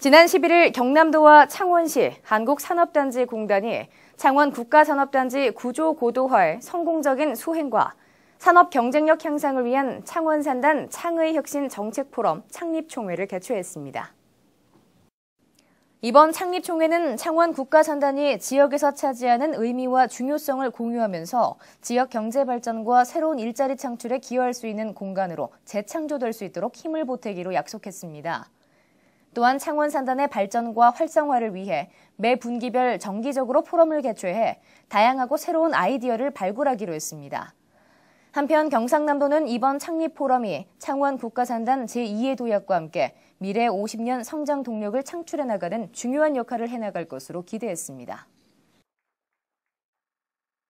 지난 11일 경남도와 창원시 한국산업단지공단이 창원 국가산업단지 구조 고도화의 성공적인 수행과 산업 경쟁력 향상을 위한 창원산단 창의 혁신 정책 포럼 창립총회를 개최했습니다. 이번 창립총회는 창원 국가산단이 지역에서 차지하는 의미와 중요성을 공유하면서 지역 경제 발전과 새로운 일자리 창출에 기여할 수 있는 공간으로 재창조될 수 있도록 힘을 보태기로 약속했습니다. 또한 창원 산단의 발전과 활성화를 위해 매 분기별 정기적으로 포럼을 개최해 다양하고 새로운 아이디어를 발굴하기로 했습니다. 한편 경상남도는 이번 창립 포럼이 창원 국가산단 제2의 도약과 함께 미래 50년 성장 동력을 창출해 나가는 중요한 역할을 해나갈 것으로 기대했습니다.